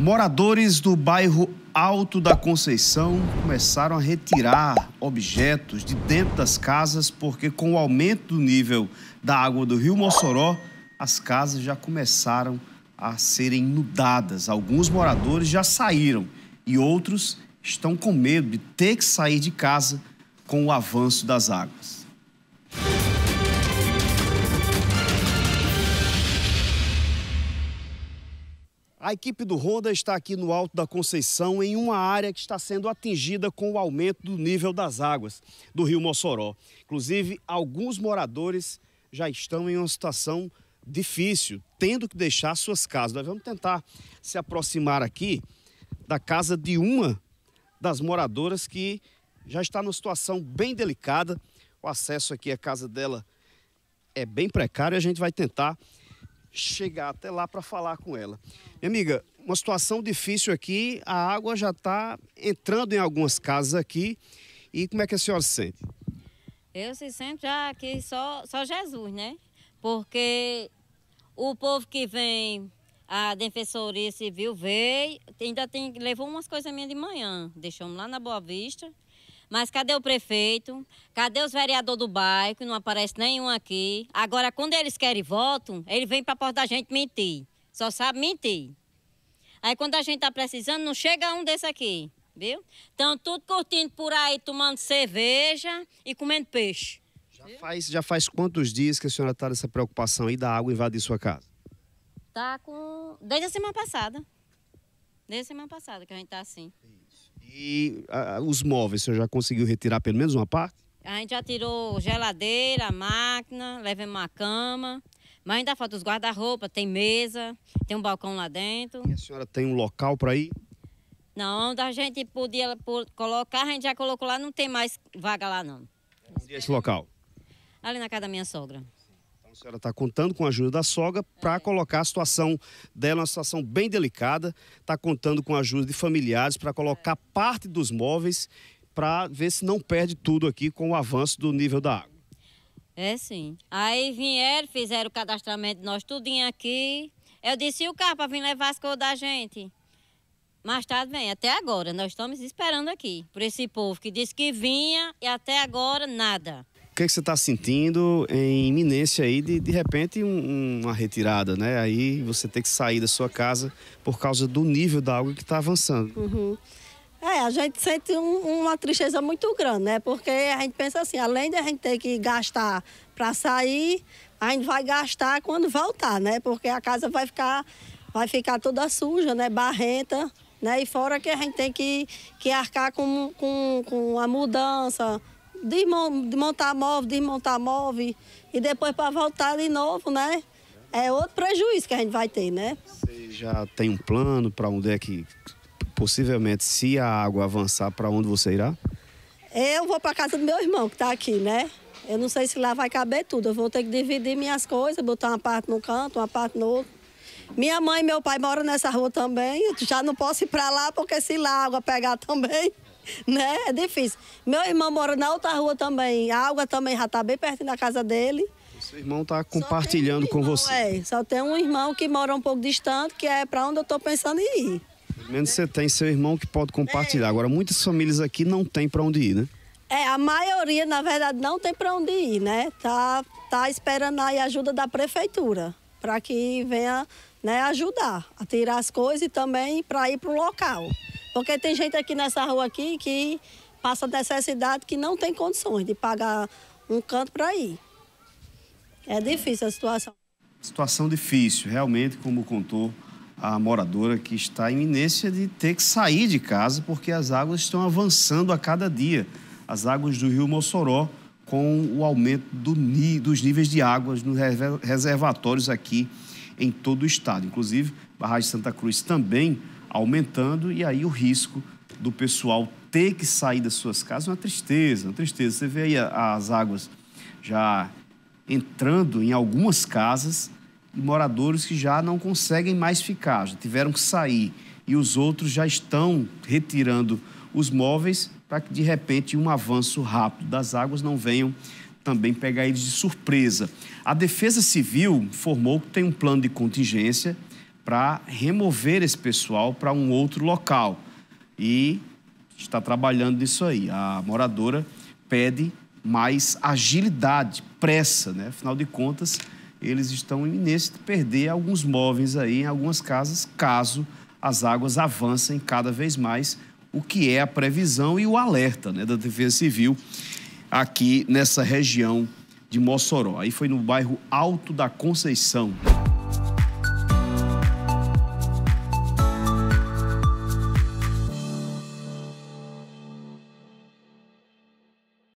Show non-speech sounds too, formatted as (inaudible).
Moradores do bairro Alto da Conceição começaram a retirar objetos de dentro das casas porque com o aumento do nível da água do Rio Mossoró, as casas já começaram a serem inundadas. Alguns moradores já saíram e outros estão com medo de ter que sair de casa com o avanço das águas. A equipe do Honda está aqui no Alto da Conceição, em uma área que está sendo atingida com o aumento do nível das águas do rio Mossoró. Inclusive, alguns moradores já estão em uma situação difícil, tendo que deixar suas casas. Nós vamos tentar se aproximar aqui da casa de uma das moradoras que já está numa situação bem delicada. O acesso aqui à casa dela é bem precário e a gente vai tentar chegar até lá para falar com ela. Minha amiga, uma situação difícil aqui, a água já está entrando em algumas casas aqui. E como é que a senhora se sente? Eu se sinto já aqui só, só Jesus, né? Porque o povo que vem, a Defensoria Civil veio, ainda tem, levou umas coisas minhas de manhã. Deixamos lá na Boa Vista. Mas cadê o prefeito? Cadê os vereadores do bairro? Que não aparece nenhum aqui. Agora, quando eles querem voto, ele vem para a porta da gente mentir. Só sabe mentir. Aí, quando a gente está precisando, não chega um desse aqui, viu? Estão tudo curtindo por aí, tomando cerveja e comendo peixe. Já faz, já faz quantos dias que a senhora está nessa preocupação aí da água invadir sua casa? Tá com. Desde a semana passada. Desde a semana passada que a gente tá assim. E os móveis, você já conseguiu retirar pelo menos uma parte? A gente já tirou geladeira, máquina, levamos uma cama, mas ainda falta os guarda-roupa, tem mesa, tem um balcão lá dentro. E a senhora tem um local para ir? Não, onde a gente podia colocar, a gente já colocou lá, não tem mais vaga lá não. Onde é esse local? Ali na casa da minha sogra. Então a senhora está contando com a ajuda da sogra é. para colocar a situação dela, uma situação bem delicada. Está contando com a ajuda de familiares para colocar é. parte dos móveis para ver se não perde tudo aqui com o avanço do nível da água. É sim. Aí vieram, fizeram o cadastramento de nós tudinho aqui. Eu disse, e o carro para vir levar as coisas da gente? Mais tarde vem, até agora, nós estamos esperando aqui, por esse povo que disse que vinha e até agora nada que, é que você está sentindo em iminência aí de, de repente um, uma retirada, né? Aí você tem que sair da sua casa por causa do nível da água que está avançando. Uhum. É, a gente sente um, uma tristeza muito grande, né? Porque a gente pensa assim, além de a gente ter que gastar para sair, a gente vai gastar quando voltar, né? Porque a casa vai ficar, vai ficar toda suja, né? Barrenta, né? E fora que a gente tem que, que arcar com, com, com a mudança, desmontar móvel, desmontar móvel e depois para voltar de novo, né? É outro prejuízo que a gente vai ter, né? Você já tem um plano para onde é que possivelmente se a água avançar para onde você irá? Eu vou para casa do meu irmão que está aqui, né? Eu não sei se lá vai caber tudo. Eu vou ter que dividir minhas coisas, botar uma parte no canto, uma parte no outro. Minha mãe e meu pai moram nessa rua também. Eu já não posso ir para lá porque se lá a água pegar também, (laughs) né? É difícil. Meu irmão mora na outra rua também. A água também já está bem perto da casa dele. seu irmão está compartilhando um irmão, com você. É, só tem um irmão que mora um pouco distante, que é para onde eu estou pensando em ir. Pelo menos você tem seu irmão que pode compartilhar. É. Agora, muitas famílias aqui não tem para onde ir, né? É, a maioria, na verdade, não tem para onde ir, né? Tá, tá esperando aí a ajuda da prefeitura para que venha né, ajudar a tirar as coisas e também para ir para o local. Porque tem gente aqui nessa rua aqui que passa necessidade, que não tem condições de pagar um canto para ir. É difícil a situação. Situação difícil, realmente, como contou a moradora que está em iminência de ter que sair de casa porque as águas estão avançando a cada dia. As águas do rio Mossoró com o aumento do, dos níveis de águas nos reservatórios aqui em todo o estado. Inclusive, Barragem Santa Cruz também aumentando e aí o risco do pessoal ter que sair das suas casas é uma tristeza, uma tristeza. Você vê aí as águas já entrando em algumas casas e moradores que já não conseguem mais ficar, já tiveram que sair e os outros já estão retirando os móveis para que de repente um avanço rápido das águas não venham também pegar eles de surpresa. A Defesa Civil informou que tem um plano de contingência para remover esse pessoal para um outro local. E está trabalhando nisso aí. A moradora pede mais agilidade, pressa, né? Afinal de contas, eles estão iminentes de perder alguns móveis aí em algumas casas, caso as águas avancem cada vez mais, o que é a previsão e o alerta né, da Defesa Civil aqui nessa região de Mossoró. Aí foi no bairro Alto da Conceição.